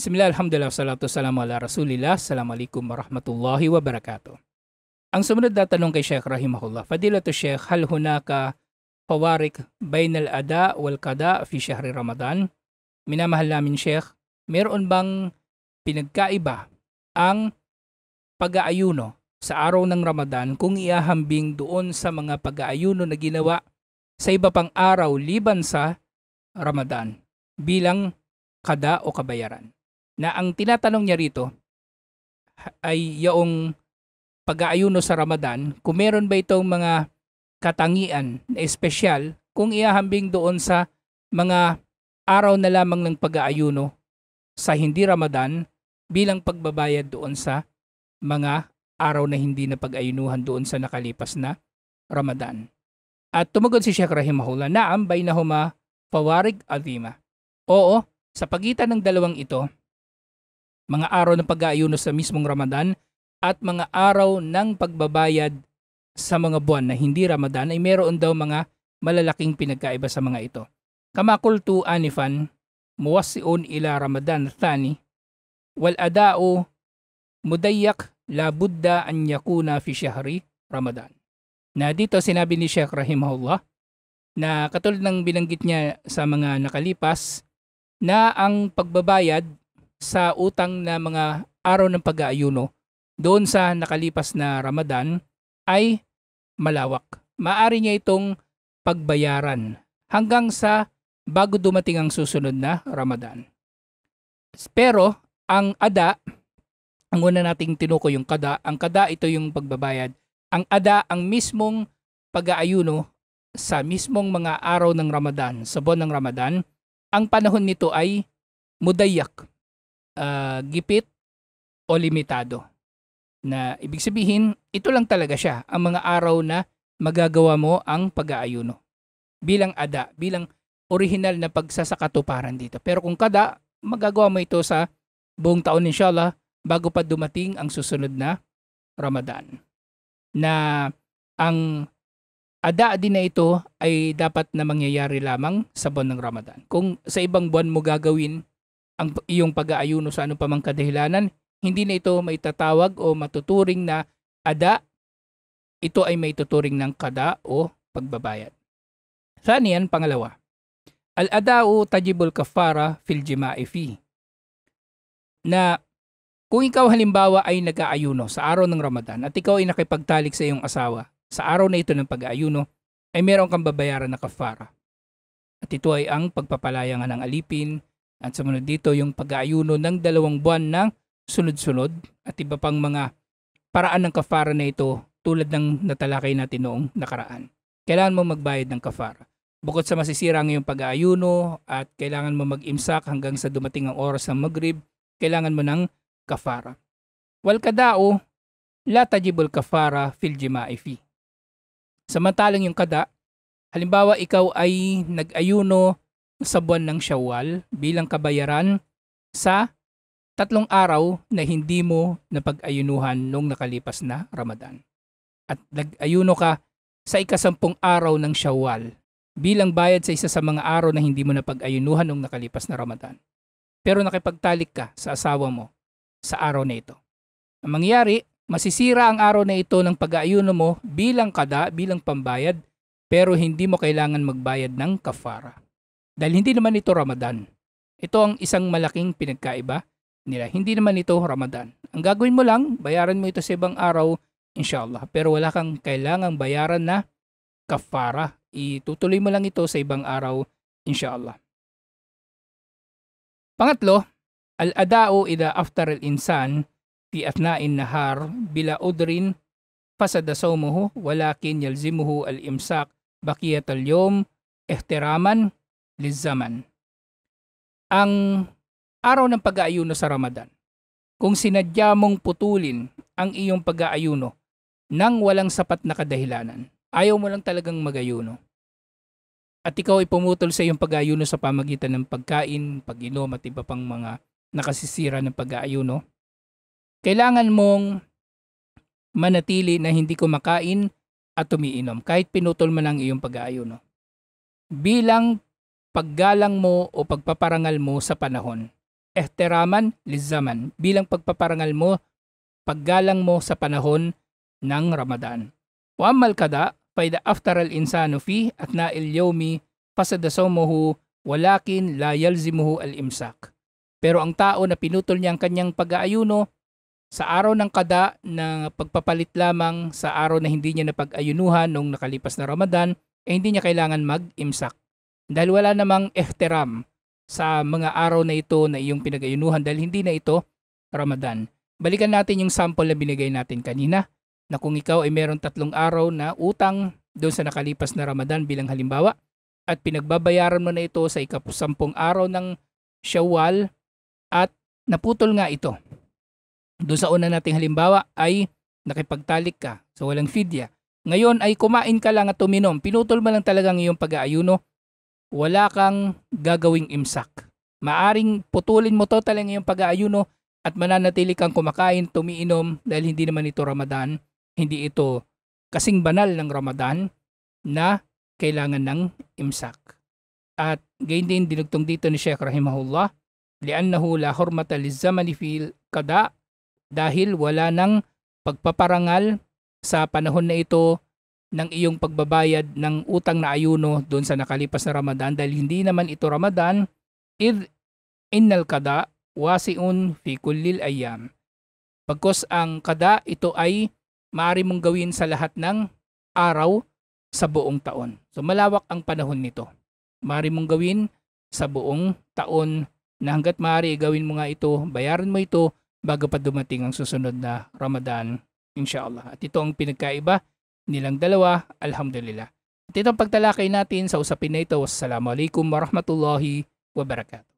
Bismillahirrahmanirrahim. alhamdulillah, salatu salamu ala rasulillah, alaikum warahmatullahi wabarakatuh. Ang sumunod na tanong kay Sheikh Rahimahullah, Fadilatu Sheikh, hal hunaka fawarik bainal ada wal kada fi shahri Ramadan? Minamahal namin Sheikh, meron bang pinagkaiba ang pag-aayuno sa araw ng Ramadan kung iahambing doon sa mga pag-aayuno na ginawa sa iba pang araw liban sa Ramadan bilang kada o kabayaran? na ang tinatanong niya rito ay yung pag-aayuno sa Ramadan, kung meron ba itong mga katangian na espesyal kung iahambing doon sa mga araw na lamang ng pag-aayuno sa hindi Ramadan bilang pagbabayad doon sa mga araw na hindi na pag-ayunuhan doon sa nakalipas na Ramadan. At tumugon si Sheikh Rahimahullah, naam huma pawarig azima. Oo, sa pagitan ng dalawang ito, mga araw ng pag-aayuno sa mismong Ramadan at mga araw ng pagbabayad sa mga buwan na hindi Ramadan ay meron daw mga malalaking pinagkaiba sa mga ito. Kamakultu anifan muwasiun ila Ramadan thani wal adao la labudda an yakuna fi syahri Ramadan. Na dito sinabi ni Sheikh Rahimahullah na katulad ng binanggit niya sa mga nakalipas na ang pagbabayad sa utang na mga araw ng pag-aayuno doon sa nakalipas na Ramadan ay malawak. Maari niya itong pagbayaran hanggang sa bago dumating ang susunod na Ramadan. Pero ang ada, ang una nating tinukoy yung kada, ang kada ito yung pagbabayad. Ang ada ang mismong pag-aayuno sa mismong mga araw ng Ramadan, sa buwan ng Ramadan, ang panahon nito ay mudayak uh, gipit o limitado. Na ibig sabihin, ito lang talaga siya, ang mga araw na magagawa mo ang pag-aayuno. Bilang ada, bilang original na pagsasakatuparan dito. Pero kung kada, magagawa mo ito sa buong taon inshallah bago pa dumating ang susunod na Ramadan. Na ang ada din na ito ay dapat na mangyayari lamang sa buwan ng Ramadan. Kung sa ibang buwan mo gagawin, ang iyong pag-aayuno sa anong pamang kadahilanan, hindi na ito maitatawag o matuturing na ada. Ito ay maituturing tuturing ng kada o pagbabayad. Saan yan? Pangalawa. Al-adao tajibul kafara fil jima'i fi. Na kung ikaw halimbawa ay nag-aayuno sa araw ng Ramadan at ikaw ay nakipagtalik sa iyong asawa sa araw na ito ng pag-aayuno, ay meron kang babayaran na kafara. At ito ay ang pagpapalayangan ng alipin, at sumunod dito yung pag-aayuno ng dalawang buwan ng sunod-sunod at iba pang mga paraan ng kafara na ito tulad ng natalakay natin noong nakaraan. Kailangan mo magbayad ng kafara. Bukod sa masisira ang pag-aayuno at kailangan mo mag-imsak hanggang sa dumating ang oras ng magrib, kailangan mo ng kafara. Wal kadao, la tajibul kafara fil jima'ifi. Samantalang yung kada, halimbawa ikaw ay nag-ayuno sa buwan ng Shawwal bilang kabayaran sa tatlong araw na hindi mo napag-ayunuhan nung nakalipas na Ramadan. At nag-ayuno ka sa ikasampung araw ng Shawwal bilang bayad sa isa sa mga araw na hindi mo napag-ayunuhan nung nakalipas na Ramadan. Pero nakipagtalik ka sa asawa mo sa araw na ito. Ang mangyari, masisira ang araw na ito ng pag-aayuno mo bilang kada, bilang pambayad, pero hindi mo kailangan magbayad ng kafara. Dahil hindi naman ito Ramadan. Ito ang isang malaking pinagkaiba nila. Hindi naman ito Ramadan. Ang gagawin mo lang, bayaran mo ito sa ibang araw, inshallah. Pero wala kang kailangang bayaran na kafara. Itutuloy mo lang ito sa ibang araw, inshallah. Pangatlo, al-adao ida after al-insan fi athna'in nahar bila udrin fasada sawmuhu walakin yalzimuhu al-imsak bakiyat al-yom ihtiraman lizaman. Ang araw ng pag-aayuno sa Ramadan. Kung sinadya mong putulin ang iyong pag-aayuno nang walang sapat na kadahilanan, ayaw mo lang talagang magayuno. At ikaw ay pumutol sa iyong pag-aayuno sa pamagitan ng pagkain, pag-inom at iba pang mga nakasisira ng pag-aayuno. Kailangan mong manatili na hindi kumakain at umiinom kahit pinutol man ang iyong pag-aayuno. Bilang paggalang mo o pagpaparangal mo sa panahon. Ehteraman lizaman bilang pagpaparangal mo, paggalang mo sa panahon ng Ramadan. Wamal kada fayda aftaral insanu fi at na ilyomi fasadasomohu walakin la yalzimuhu al-imsak. Pero ang tao na pinutol niya ang kanyang pag-aayuno, sa araw ng kada na pagpapalit lamang sa araw na hindi niya napag-ayunuhan nung nakalipas na Ramadan, eh hindi niya kailangan mag-imsak. Dahil wala namang ehtiram sa mga araw na ito na iyong pinag pinagayunuhan dahil hindi na ito Ramadan. Balikan natin yung sample na binigay natin kanina na kung ikaw ay meron tatlong araw na utang doon sa nakalipas na Ramadan bilang halimbawa at pinagbabayaran mo na ito sa ikapusampung araw ng Shawwal at naputol nga ito. Doon sa una nating halimbawa ay nakipagtalik ka so walang fidya. Ngayon ay kumain ka lang at tuminom. Pinutol mo lang talaga ang iyong pag-aayuno wala kang gagawing imsak. Maaring putulin mo totally ngayong pag-aayuno at mananatili kang kumakain, tumiinom dahil hindi naman ito Ramadan, hindi ito kasing banal ng Ramadan na kailangan ng imsak. At gayon din dinugtong dito ni Sheikh Rahimahullah, liannahu la hurmata lizamani fil kada dahil wala ng pagpaparangal sa panahon na ito ng iyong pagbabayad ng utang na ayuno doon sa nakalipas na Ramadan dahil hindi naman ito Ramadan id innal kada wasiun fi kullil ayyam. Pagkos ang kada ito ay maari mong gawin sa lahat ng araw sa buong taon. So malawak ang panahon nito. maari mong gawin sa buong taon na hanggat maari gawin mo nga ito, bayaran mo ito bago pa dumating ang susunod na Ramadan, inshallah. At ito ang pinagkaiba nilang dalawa, alhamdulillah. At itong pagtalakay natin sa usapin na ito, wassalamualaikum warahmatullahi wabarakatuh.